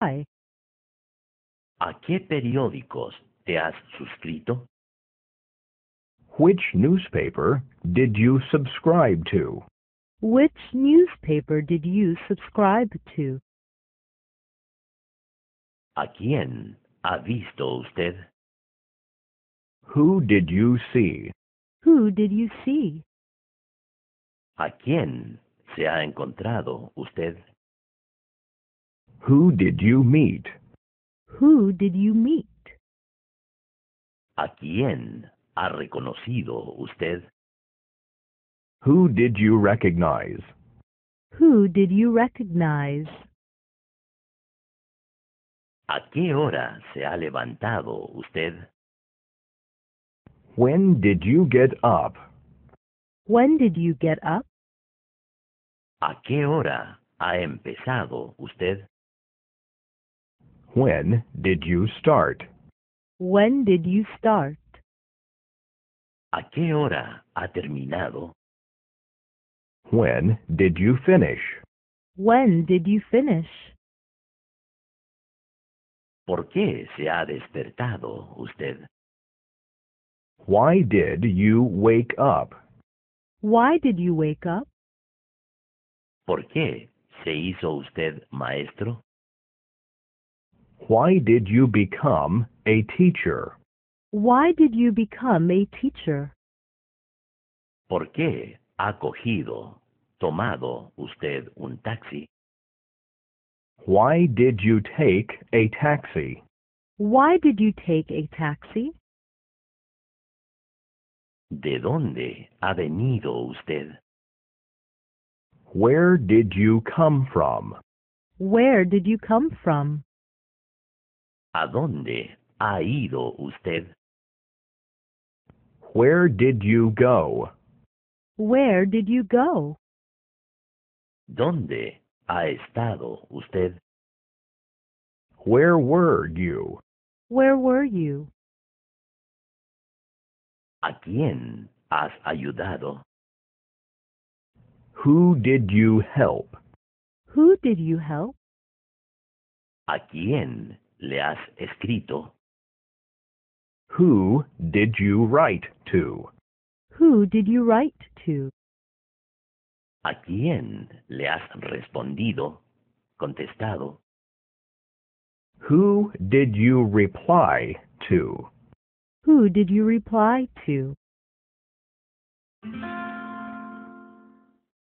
¿A qué periódicos te has suscrito? Which newspaper did you subscribe to? Which newspaper did you subscribe to? ¿A quién ha visto usted? Who did you see? Who did you see? ¿A quién se ha encontrado usted? Who did you meet? Who did you meet? ¿A quién ha reconocido usted? Who did you recognize? Who did you recognize? ¿A qué hora se ha levantado usted? When did you get up? When did you get up? ¿A qué hora ha empezado usted? When did you start? When did you start? ¿A qué hora ha terminado? When did you finish? When did you finish? ¿Por qué se ha despertado usted? Why did you wake up? Why did you wake up? ¿Por qué se hizo usted maestro? Why did you become a teacher? Why did you become a teacher? ¿Por qué ha cogido, tomado usted un taxi? Why did you take a taxi? Why did you take a taxi? ¿De dónde ha venido usted? Where did you come from? Where did you come from? ¿A dónde ha ido usted? Where did you go? Where did you go? ¿Dónde ha estado usted? Where were you? Where were you? ¿A quién has ayudado? Who did you help? Who did you help? ¿A quién le has escrito? Who did you write to? Who did you write to? ¿A quién le has respondido? Contestado. Who did you reply to? Who did you reply to?